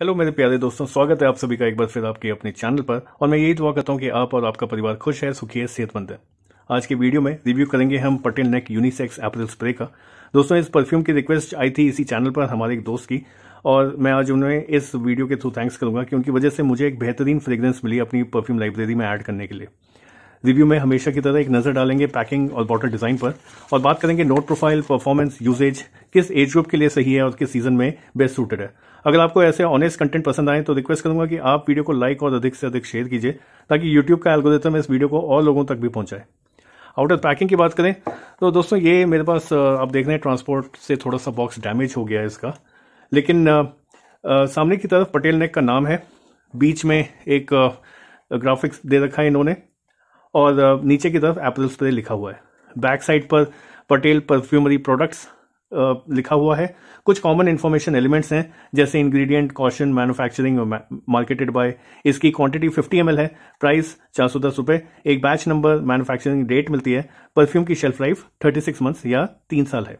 hello मेरे प्यारे दोस्तों स्वागत है आप सभी का एक बार फिर आपके अपने चैनल पर और मैं यही दुआ करता हूँ कि आप और आपका परिवार खुश है सुखी है सेहतमंद है आज के वीडियो में रिव्यू करेंगे हम पटेल नेक यूनिसेक्स एप्रिल स्प्रे का दोस्तों इस परफ्यूम की रिक्वेस्ट आई थी इसी चैनल पर हमारे एक दोस्त की और मैं आज उन्हें इस वीडियो के थ्रू थैंक्स करूंगा कि उनकी वजह से मुझे एक बेहतरीन फ्रेग्रेंस मिली अपनी परफ्यूम लाइब्रेरी में ऐड करने के लिए रिव्यू में हमेशा की तरह एक नज़र डालेंगे पैकिंग और बॉटल डिज़ाइन पर और बात करेंगे नोट प्रोफाइल परफॉर्मेंस यूजेज किस एज ग्रुप के लिए सही है और किस सीजन में बेस्ट सूटेड है अगर आपको ऐसे ऑनेस्ट कंटेंट पसंद आए तो रिक्वेस्ट करूंगा कि आप वीडियो को लाइक और अधिक से अधिक शेयर कीजिए ताकि यूट्यूब का एल्गोरिथम इस वीडियो को और लोगों तक भी पहुंचाए आउटर पैकिंग की बात करें तो दोस्तों ये मेरे पास आप देख रहे हैं ट्रांसपोर्ट से थोड़ा सा बॉक्स डैमेज हो गया है इसका लेकिन आ, आ, सामने की तरफ पटेल नेक का नाम है बीच में एक आ, ग्राफिक्स दे रखा है इन्होंने और नीचे की तरफ एप्पल स्प्रे लिखा हुआ है बैक साइड पर पटेल परफ्यूमरी प्रोडक्ट्स लिखा हुआ है कुछ कॉमन इन्फॉर्मेशन एलिमेंट्स हैं जैसे ingredient caution manufacturing marketed by इसकी क्वांटिटी 50 एम है प्राइस चार सौ दस रुपये एक बैच नंबर मैन्युफैक्चरिंग डेट मिलती है परफ्यूम की शेल्फ लाइफ 36 मंथ्स या तीन साल है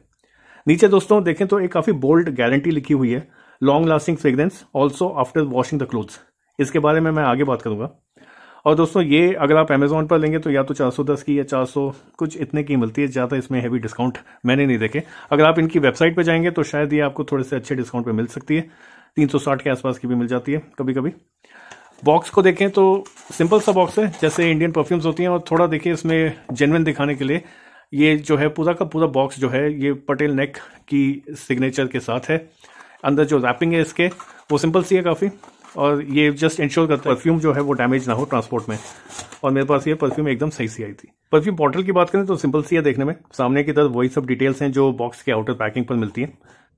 नीचे दोस्तों देखें तो एक काफ़ी बोल्ड गारंटी लिखी हुई है long lasting fragrance also after washing the clothes इसके बारे में मैं आगे बात करूंगा और दोस्तों ये अगर आप अमेजोन पर लेंगे तो या तो 410 की या 400 कुछ इतने की मिलती है ज़्यादा इसमें हैवी डिस्काउंट मैंने नहीं देखे अगर आप इनकी वेबसाइट पर जाएंगे तो शायद ये आपको थोड़े से अच्छे डिस्काउंट पर मिल सकती है तीन के आसपास की भी मिल जाती है कभी कभी बॉक्स को देखें तो सिंपल सा बॉक्स है जैसे इंडियन परफ्यूम्स होती हैं और थोड़ा देखिए इसमें जेनविन दिखाने के लिए ये जो है पूरा का पूरा बॉक्स जो है ये पटेल नेक की सिग्नेचर के साथ है अंदर जो रैपिंग है इसके वो सिंपल सी है काफ़ी और ये जस्ट इंश्योर करता है परफ्यूम जो है वो डैमेज ना हो ट्रांसपोर्ट में और मेरे पास ये परफ्यूम एकदम सही सी आई थी परफ्यूम बॉटल की बात करें तो सिंपल सी है देखने में सामने की तरफ वही सब डिटेल्स हैं जो बॉक्स के आउटर पैकिंग पर मिलती है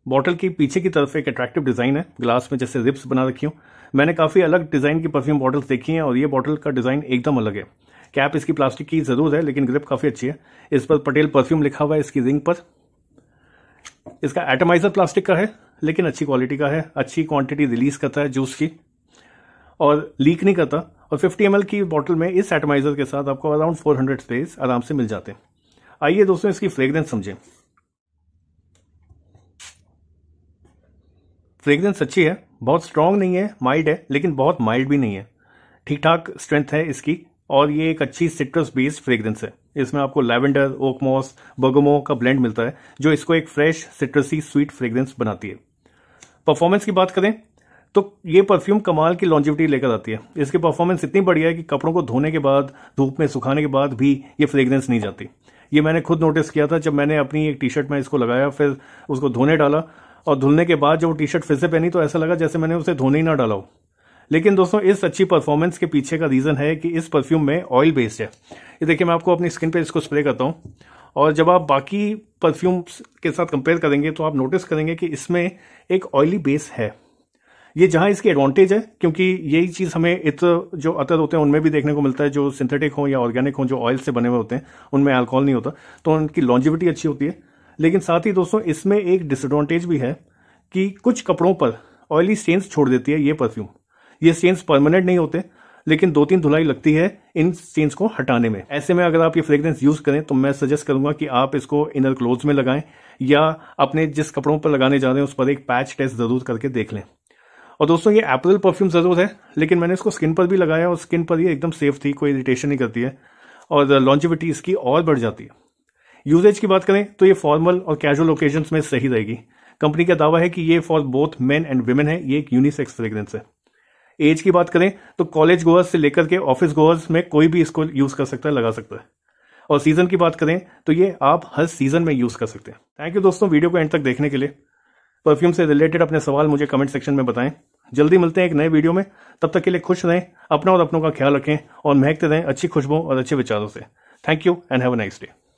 बॉटल की पीछे की तरफ एक अट्रैक्टिव डिज़ाइन है ग्लास में जैसे रिप्स बना रखी हूँ मैंने काफ़ी अलग डिज़ाइन की परफ्यूम बॉटल्स देखी हैं और ये बॉटल का डिज़ाइन एकदम अलग है कैप इसकी प्लास्टिक की ज़रूर है लेकिन ग्रिप काफ़ी अच्छी है इस पर पटेल परफ्यूम लिखा हुआ है इसकी रिंग पर इसका एटमाइज़र प्लास्टिक का है लेकिन अच्छी क्वालिटी का है अच्छी क्वांटिटी रिलीज करता है जूस की और लीक नहीं करता और 50 ml की बॉटल में इस एटमाइजर के साथ आपको अराउंड 400 स्प्रेस आराम से मिल जाते हैं आइए दोस्तों इसकी फ्रेगरेंस समझें फ्रेगरेंस अच्छी है बहुत स्ट्रांग नहीं है माइल्ड है लेकिन बहुत माइल्ड भी नहीं है ठीक ठाक स्ट्रेंथ है इसकी और ये एक अच्छी सिट्रस बेस्ड फ्रेगरेंस है इसमें आपको लेवेंडर ओकमोस बगमो का ब्लेंड मिलता है जो इसको एक फ्रेश सिट्रसी स्वीट फ्रेगरेंस बनाती है परफॉर्मेंस की बात करें तो ये परफ्यूम कमाल की लॉन्जिविटी लेकर आती है इसकी परफॉर्मेंस इतनी बढ़िया है कि कपड़ों को धोने के बाद धूप में सुखाने के बाद भी ये फ्रेगरेंस नहीं जाती ये मैंने खुद नोटिस किया था जब मैंने अपनी एक टी शर्ट में इसको लगाया फिर उसको धोने डाला और धुलने के बाद जब वो टी शर्ट फिर से पहनी तो ऐसा लगा जैसे मैंने उसे धोने ही ना डाला हो लेकिन दोस्तों इस अच्छी परफॉर्मेंस के पीछे का रीज़न है कि इस परफ्यूम में ऑयल बेस्ड है ये देखिए मैं आपको अपनी स्किन पे इसको स्प्रे करता हूँ और जब आप बाकी परफ्यूम्स के साथ कंपेयर करेंगे तो आप नोटिस करेंगे कि इसमें एक ऑयली बेस है ये जहां इसकी एडवांटेज है क्योंकि यही चीज हमें इत जो अतर होते हैं उनमें भी देखने को मिलता है जो सिंथेटिक हो या ऑर्गेनिक हो जो ऑयल से बने हुए होते हैं उनमें अल्कोहल नहीं होता तो उनकी लॉन्जिविटी अच्छी होती है लेकिन साथ ही दोस्तों इसमें एक डिसएडवांटेज भी है कि कुछ कपड़ों पर ऑयली स्टेन्स छोड़ देती है ये परफ्यूम ये स्टेन्स परमानेंट नहीं होते लेकिन दो तीन धुलाई लगती है इन स्टेन्स को हटाने में ऐसे में अगर आप ये फ्रेग्रेंस यूज करें तो मैं सजेस्ट करूंगा कि आप इसको इनर क्लोथ में लगाएं या अपने जिस कपड़ों पर लगाने जा रहे हैं उस पर एक पैच टेस्ट जरूर करके देख लें और दोस्तों ये एप्पल परफ्यूम ज़रूर है लेकिन मैंने इसको स्किन पर भी लगाया और स्किन पर ये एकदम सेफ थी कोई इरिटेशन नहीं करती है और लॉन्चिविटी इसकी और बढ़ जाती है यूजेज की बात करें तो ये फॉर्मल और कैजुअल ओकेजन में सही रहेगी कंपनी का दावा है कि ये for both men and women है ये एक यूनिसेक्स फ्रेग्रेंस है एज की बात करें तो कॉलेज गोअर्स से लेकर के ऑफिस गोअर्स में कोई भी इसको यूज कर सकता है लगा सकता है और सीजन की बात करें तो ये आप हर सीजन में यूज कर सकते हैं थैंक यू दोस्तों वीडियो को एंड तक देखने के लिए परफ्यूम से रिलेटेड अपने सवाल मुझे कमेंट सेक्शन में बताएं जल्दी मिलते हैं एक नए वीडियो में तब तक के लिए खुश रहें अपना और अपनों का ख्याल रखें और महकते रहें अच्छी खुशबू और अच्छे विचारों से thank you and have a nice day